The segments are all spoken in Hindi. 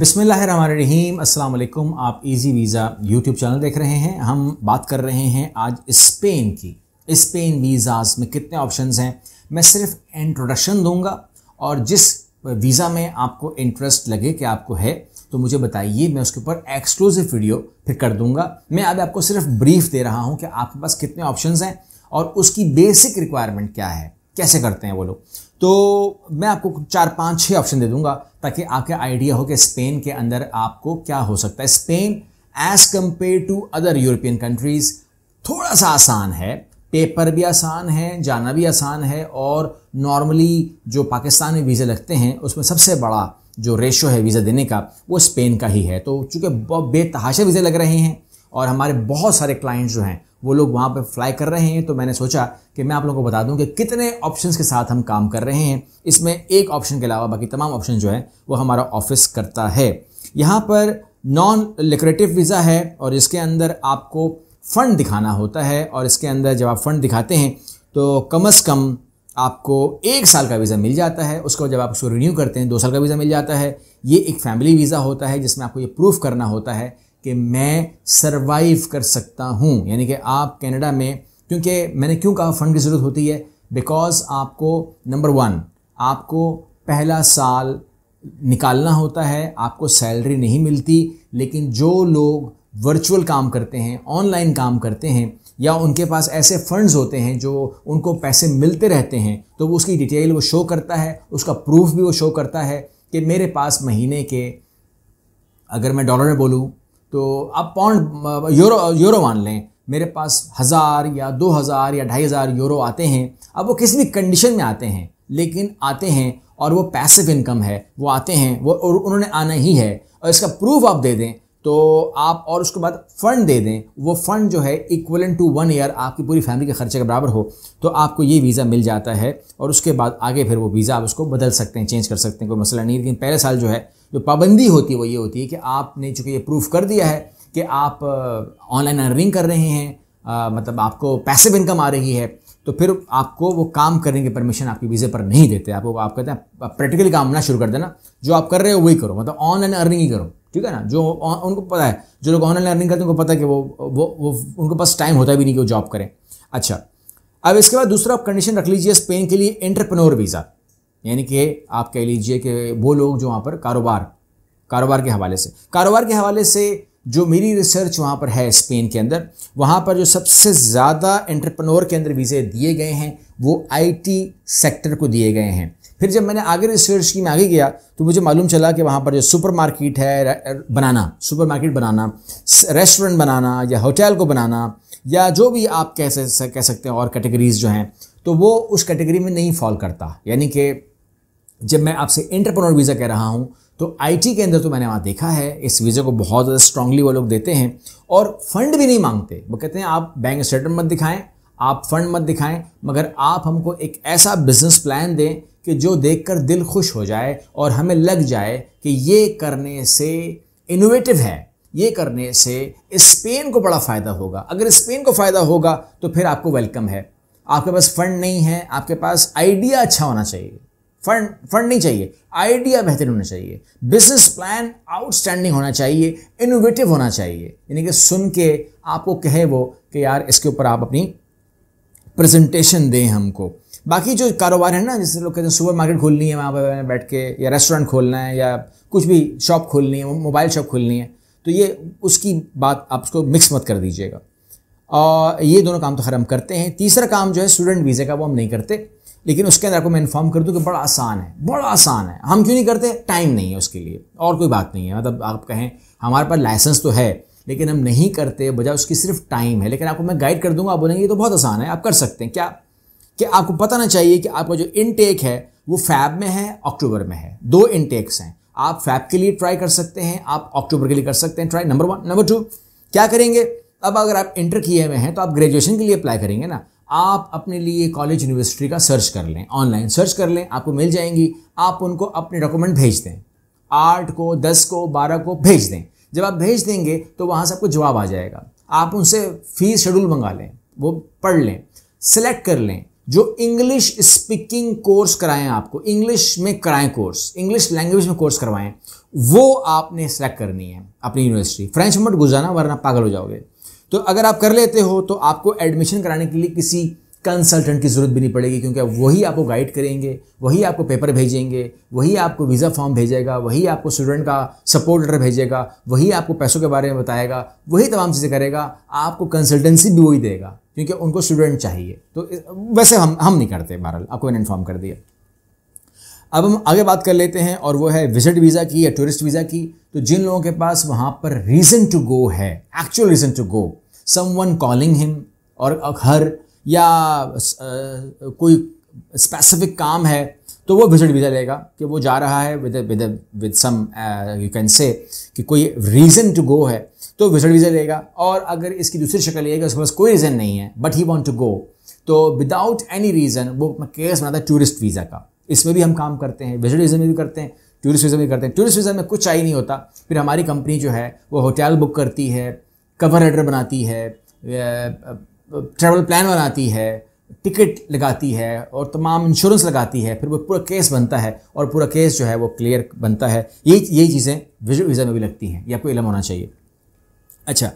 बिसमीम अल्लाम आप इजी वीज़ा यूट्यूब चैनल देख रहे हैं हम बात कर रहे हैं आज स्पेन की स्पेन वीज़ाज़ में कितने ऑप्शंस हैं मैं सिर्फ इंट्रोडक्शन दूंगा और जिस वीज़ा में आपको इंटरेस्ट लगे कि आपको है तो मुझे बताइए मैं उसके ऊपर एक्सक्लूसिव वीडियो फिर कर दूंगा मैं अब आपको सिर्फ ब्रीफ दे रहा हूँ कि आपके पास कितने ऑप्शन हैं और उसकी बेसिक रिक्वायरमेंट क्या है कैसे करते हैं वो लोग तो मैं आपको चार पांच छः ऑप्शन दे दूंगा ताकि आपके आइडिया हो कि स्पेन के अंदर आपको क्या हो सकता है Spain as compare to other European countries थोड़ा सा आसान है पेपर भी आसान है जाना भी आसान है और नॉर्मली जो पाकिस्तान में वीज़े लगते हैं उसमें सबसे बड़ा जो रेशो है वीज़ा देने का वो स्पेन का ही है तो चूँकि बेतहाशा वीज़े लग रहे हैं और हमारे बहुत सारे क्लाइंट्स जो हैं वो लोग वहाँ पर फ्लाई कर रहे हैं तो मैंने सोचा कि मैं आप लोगों को बता दूँ कि कितने ऑप्शन के साथ हम काम कर रहे हैं इसमें एक ऑप्शन के अलावा बाकी तमाम ऑप्शन जो है वो हमारा ऑफिस करता है यहाँ पर नॉन लिक्रेटिव वीज़ा है और इसके अंदर आपको फ़ंड दिखाना होता है और इसके अंदर जब आप फ़ंड दिखाते हैं तो कम अज़ कम आपको एक साल का वीज़ा मिल जाता है उसको जब आप उसको रिन्यू करते हैं दो साल का वीज़ा मिल जाता है ये एक फैमिली वीज़ा होता है जिसमें आपको ये प्रूफ करना होता है कि मैं सरवाइव कर सकता हूँ यानी कि आप कनाडा में क्योंकि मैंने क्यों कहा फ़ंड की ज़रूरत होती है बिकॉज़ आपको नंबर वन आपको पहला साल निकालना होता है आपको सैलरी नहीं मिलती लेकिन जो लोग वर्चुअल काम करते हैं ऑनलाइन काम करते हैं या उनके पास ऐसे फंड्स होते हैं जो उनको पैसे मिलते रहते हैं तो वो उसकी डिटेल वो शो करता है उसका प्रूफ भी वो शो करता है कि मेरे पास महीने के अगर मैं डॉलर में बोलूँ तो आप पाउंड यूरो यूरो मान लें मेरे पास हज़ार या दो हज़ार या ढाई हज़ार यूरो आते हैं अब वो किसी भी कंडीशन में आते हैं लेकिन आते हैं और वो पैसिव इनकम है वो आते हैं वो और उन्होंने आना ही है और इसका प्रूफ आप दे दें तो आप और उसके बाद फ़ंड दे दें वो फ़ंड जो है इक्वलन टू वन ईयर आपकी पूरी फैमिली के खर्चे के बराबर हो तो आपको ये वीज़ा मिल जाता है और उसके बाद आगे फिर वो वीज़ा आप उसको बदल सकते हैं चेंज कर सकते हैं कोई मसला नहीं लेकिन पहले साल जो है जो पाबंदी होती है वो ये होती है कि आपने चूँकि ये प्रूफ कर दिया है कि आप ऑनलाइन अर्निंग कर रहे हैं आ, मतलब आपको भी इनकम आ रही है तो फिर आपको वो काम करने की परमिशन आपके वीज़े पर नहीं देते आपको आप कहते हैं प्रैक्टिकली काम ना शुरू कर देना जो आप कर रहे हो वही करो मतलब ऑनलाइन अर्निंग ही करो ठीक है ना जो उनको पता है जो लोग ऑनलाइन अर्निंग करते हैं उनको पता है कि वो वो वो उनके पास टाइम होता भी नहीं कि वो जॉब करें अच्छा अब इसके बाद दूसरा आप कंडीशन रख लीजिए स्पेन के लिए एंटरप्रेन्योर वीज़ा यानी कि आप कह लीजिए कि वो लोग जो वहाँ पर कारोबार कारोबार के हवाले से कारोबार के हवाले से जो मेरी रिसर्च वहाँ पर है स्पेन के अंदर वहाँ पर जो सबसे ज़्यादा एंटरप्रनोर के अंदर वीज़े दिए गए हैं वो आईटी सेक्टर को दिए गए हैं फिर जब मैंने आगे रिसर्च की मैं आगे गया तो मुझे मालूम चला कि वहाँ पर जो सुपरमार्केट है बनाना सुपरमार्केट बनाना रेस्टोरेंट बनाना या होटल को बनाना या जो भी आप कह कह सकते हैं और कैटेगरीज़ जो हैं तो वो उस कैटेगरी में नहीं फॉल करता यानी कि जब मैं आपसे इंटरप्रोनर वीज़ा कह रहा हूँ तो आईटी के अंदर तो मैंने वहाँ देखा है इस वीज़े को बहुत ज़्यादा स्ट्रांगली वो लोग देते हैं और फंड भी नहीं मांगते वो कहते हैं आप बैंक स्टेटमेंट मत दिखाएं आप फंड मत दिखाएं मगर आप हमको एक ऐसा बिजनेस प्लान दें कि जो देख दिल खुश हो जाए और हमें लग जाए कि ये करने से इनोवेटिव है ये करने से स्पेन को बड़ा फ़ायदा होगा अगर स्पेन को फ़ायदा होगा तो फिर आपको वेलकम है आपके पास फंड नहीं है आपके पास आइडिया अच्छा होना चाहिए फंड फंड नहीं चाहिए आइडिया बेहतर होना चाहिए बिजनेस प्लान आउटस्टैंडिंग होना चाहिए इनोवेटिव होना चाहिए यानी कि सुन के आपको कहे वो कि यार इसके ऊपर आप अपनी प्रेजेंटेशन दें हमको बाकी जो कारोबार है ना जैसे लोग कहते हैं सुपर मार्केट खोलनी है वहाँ पर बैठ के या रेस्टोरेंट खोलना है या कुछ भी शॉप खोलनी है मोबाइल शॉप खोलनी है तो ये उसकी बात आप उसको मिक्स मत कर दीजिएगा और ये दोनों काम तो खैर हम करते हैं तीसरा काम जो है स्टूडेंट वीज़े का वो हम नहीं करते लेकिन उसके अंदर आपको मैं इन्फॉर्म कर दूँ कि बड़ा आसान है बड़ा आसान है हम क्यों नहीं करते टाइम नहीं है उसके लिए और कोई बात नहीं है मतलब आप कहें हमारे पास लाइसेंस तो है लेकिन हम नहीं करते बजाय उसकी सिर्फ टाइम है लेकिन आपको मैं गाइड कर दूंगा आप बोलेंगे ये तो बहुत आसान है आप कर सकते हैं क्या कि आपको पता ना चाहिए कि आपका जो इनटेक है वो फैब में है अक्टूबर में है दो इनटेक्स हैं आप फैब के लिए ट्राई कर सकते हैं आप अक्टूबर के लिए कर सकते हैं try number one number two क्या करेंगे अब अगर आप इंटर किए हुए हैं तो आप ग्रेजुएशन के लिए अप्लाई करेंगे ना आप अपने लिए कॉलेज यूनिवर्सिटी का सर्च कर लें ऑनलाइन सर्च कर लें आपको मिल जाएंगी आप उनको अपने डॉक्यूमेंट भेज दें आठ को दस को बारह को भेज दें जब आप भेज देंगे तो वहाँ से आपको जवाब आ जाएगा आप उनसे फीस शेड्यूल मंगा लें वो पढ़ लें सेलेक्ट कर लें जो इंग्लिश स्पीकिंग कोर्स कराएं आपको इंग्लिश में कराएं कोर्स इंग्लिश लैंग्वेज में कोर्स करवाएं वो आपने सेलेक्ट करनी है अपनी यूनिवर्सिटी फ्रेंच में मत घुस वरना पागल हो जाओगे तो अगर आप कर लेते हो तो आपको एडमिशन कराने के लिए किसी कंसल्टेंट की ज़रूरत भी नहीं पड़ेगी क्योंकि वही आपको गाइड करेंगे वही आपको पेपर भेजेंगे वही आपको वीज़ा फॉर्म भेजेगा वही आपको स्टूडेंट का सपोर्ट लेटर भेजेगा वही आपको पैसों के बारे में बताएगा वही तमाम चीज़ें करेगा आपको कंसल्टेंसी भी वही देगा क्योंकि उनको स्टूडेंट चाहिए तो वैसे हम हम नहीं करते बहरहाल आपको मैंने इन्फॉर्म कर दिया अब हम आगे बात कर लेते हैं और वो है विजिट वीज़ा की या टूरिस्ट वीज़ा की तो जिन लोगों के पास वहाँ पर रीज़न टू गो है actual reason to go someone calling him और घर या कोई स्पेसिफिक काम है तो वो विजिट वीज़ा लेगा कि वो जा रहा है with with with some you can say कि कोई रीज़न टू गो है तो विजिट वीज़ा लेगा और अगर इसकी दूसरी शक्ल ये है कि उसके पास कोई रीज़न नहीं है but he want to go तो विदाउट एनी रीज़न वो मैं केस बनाता है टूरिस्ट वीज़ा का इसमें भी हम काम करते हैं विजिट वीज़ा में भी करते हैं टूरिस्ट वीज़ा में भी करते हैं टूरिस्ट वीज़ा में कुछ चाहिए नहीं होता फिर हमारी कंपनी जो है वो होटल बुक करती है कवर लेटर बनाती है ट्रैवल प्लान बनाती है टिकट लगाती है और तमाम इंश्योरेंस लगाती है फिर वो पूरा केस बनता है और पूरा केस जो है वो क्लियर बनता है ये यही चीज़ें विजिट वीज़ा में भी लगती हैं ये आपको इलम होना चाहिए अच्छा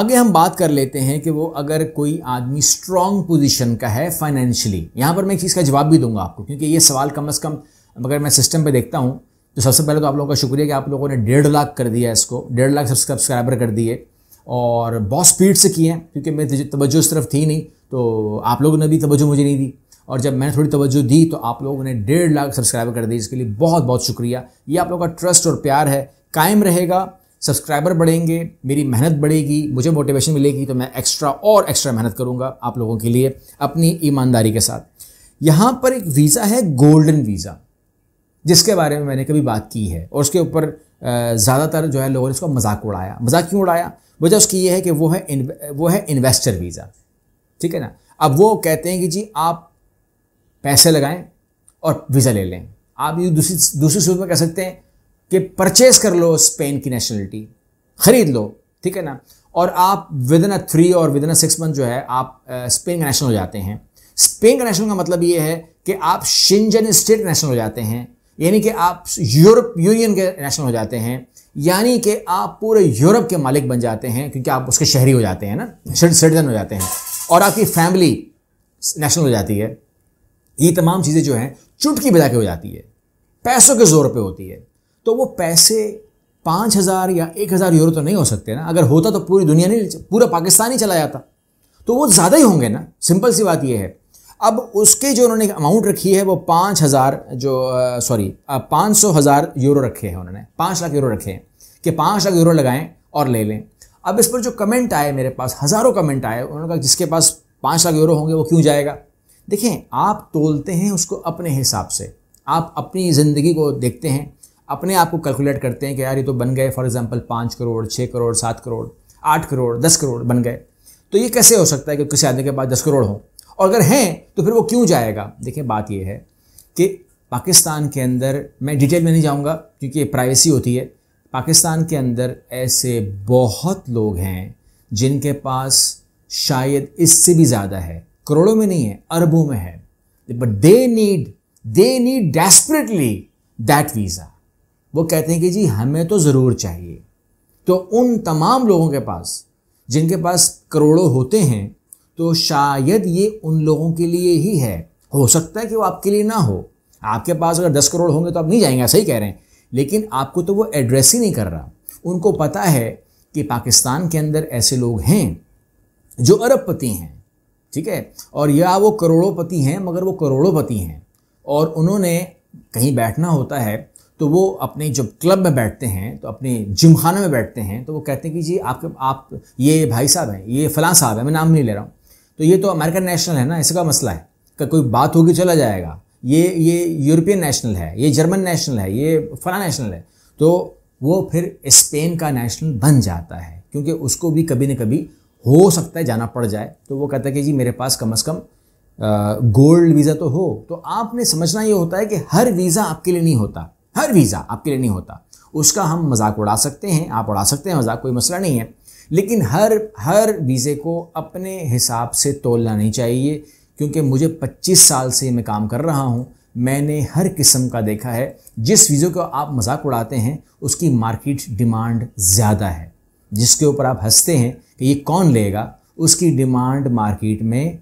आगे हम बात कर लेते हैं कि वो अगर कोई आदमी स्ट्रॉन्ग पोजीशन का है फाइनेंशियली यहाँ पर मैं एक चीज़ का जवाब भी दूंगा आपको क्योंकि ये सवाल कम अज़ कम अगर मैं सिस्टम पे देखता हूँ तो सबसे पहले तो आप लोगों का शुक्रिया कि आप लोगों ने डेढ़ लाख कर दिया इसको डेढ़ लाख सब्सक्राइबर कर दिए और बहुत स्पीड से किए हैं क्योंकि मेरी तवज्जो इस तरफ थी नहीं तो आप लोगों ने भी तवज्जो मुझे नहीं दी और जब मैंने थोड़ी तवज्जो दी तो आप लोगों ने डेढ़ लाख सब्सक्राइबर कर दिए इसके लिए बहुत बहुत शुक्रिया ये आप लोगों का ट्रस्ट और प्यार है कायम रहेगा सब्सक्राइबर बढ़ेंगे मेरी मेहनत बढ़ेगी मुझे मोटिवेशन मिलेगी तो मैं एक्स्ट्रा और एक्स्ट्रा मेहनत करूँगा आप लोगों के लिए अपनी ईमानदारी के साथ यहाँ पर एक वीज़ा है गोल्डन वीज़ा जिसके बारे में मैंने कभी बात की है और उसके ऊपर ज़्यादातर जो है लोगों ने इसको मजाक उड़ाया मजाक क्यों उड़ाया वजह उसकी ये है कि वो है वो है इन्वेस्टर वीज़ा ठीक है ना अब वो कहते हैं कि जी आप पैसे लगाएं और वीज़ा ले लें आप ये दूसरी दूसरी सूरत में कह सकते हैं कि परचेज कर लो स्पेन की नेशनलिटी ख़रीद लो ठीक है ना और आप विद इन अ थ्री और within a six month जो है आप स्पेन का नेशनल हो जाते हैं स्पेन का नेशनल का मतलब ये है कि आप शिंजन स्टेट नेशनल हो जाते हैं यानी कि आप यूरोप यूनियन के नेशनल हो जाते हैं यानी कि आप पूरे यूरोप के मालिक बन जाते हैं क्योंकि आप उसके शहरी हो जाते हैं ना सिटीजन हो जाते हैं और आपकी फैमिली नेशनल हो जाती है ये तमाम चीज़ें जो हैं चुटकी बजा के हो जाती है पैसों के ज़ोर पे होती है तो वो पैसे पाँच हज़ार या एक हज़ार यूरो तो नहीं हो सकते ना अगर होता तो पूरी दुनिया नहीं पूरा पाकिस्तान ही चला जाता तो वो ज़्यादा ही होंगे ना सिंपल सी बात यह है अब उसके जो उन्होंने अमाउंट रखी है वो पाँच हज़ार जो सॉरी पाँच सौ हज़ार यूरो रखे हैं उन्होंने पाँच लाख यूरो रखे हैं कि पाँच लाख यूरो लगाएं और ले लें अब इस पर जो कमेंट आए मेरे पास हज़ारों कमेंट आए उन्होंने कहा जिसके पास पाँच लाख यूरो होंगे वो क्यों जाएगा देखें आप तोलते हैं उसको अपने हिसाब से आप अपनी ज़िंदगी को देखते हैं अपने आप को कैलकुलेट करते हैं कि यार ये तो बन गए फॉर एग्ज़ाम्पल पाँच करोड़ छः करोड़ सात करोड़ आठ करोड़ दस करोड़ बन गए तो ये कैसे हो सकता है कि किसी आदमी के पास दस करोड़ हों और अगर हैं तो फिर वो क्यों जाएगा देखिए बात यह है कि पाकिस्तान के अंदर मैं डिटेल में नहीं जाऊंगा क्योंकि ये प्राइवेसी होती है पाकिस्तान के अंदर ऐसे बहुत लोग हैं जिनके पास शायद इससे भी ज़्यादा है करोड़ों में नहीं है अरबों में है but they need they need desperately that visa वो कहते हैं कि जी हमें तो ज़रूर चाहिए तो उन तमाम लोगों के पास जिनके पास करोड़ों होते हैं तो शायद ये उन लोगों के लिए ही है हो सकता है कि वो आपके लिए ना हो आपके पास अगर दस करोड़ होंगे तो आप नहीं जाएंगे सही कह रहे हैं लेकिन आपको तो वो एड्रेस ही नहीं कर रहा उनको पता है कि पाकिस्तान के अंदर ऐसे लोग हैं जो अरबपति हैं ठीक है और या वो पति हैं मगर वो पति हैं और उन्होंने कहीं बैठना होता है तो वो अपने जब क्लब में बैठते हैं तो अपने जिमखाना में बैठते हैं तो वो कहते हैं कि जी आपके आप ये भाई साहब हैं ये फ़लां साहब हैं मैं नाम नहीं ले रहा हूँ तो ये तो अमेरिकन नेशनल है ना इसका मसला है कि कोई बात होगी चला जाएगा ये ये यूरोपियन नेशनल है ये जर्मन नेशनल है ये फला नेशनल है तो वो फिर स्पेन का नेशनल बन जाता है क्योंकि उसको भी कभी ना कभी हो सकता है जाना पड़ जाए तो वो कहता है कि जी मेरे पास कम अज़ कम गोल्ड वीज़ा तो हो तो आपने समझना ये होता है कि हर वीज़ा आपके लिए नहीं होता हर वीज़ा आपके लिए नहीं होता उसका हम मजाक उड़ा सकते हैं आप उड़ा सकते हैं मजाक कोई मसला नहीं है लेकिन हर हर वीज़े को अपने हिसाब से तोलना नहीं चाहिए क्योंकि मुझे 25 साल से मैं काम कर रहा हूँ मैंने हर किस्म का देखा है जिस वीज़े को आप मजाक उड़ाते हैं उसकी मार्केट डिमांड ज़्यादा है जिसके ऊपर आप हंसते हैं कि ये कौन लेगा उसकी डिमांड मार्केट में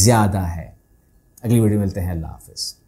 ज़्यादा है अगली वीडियो मिलते हैं अल्लाह हाफिज़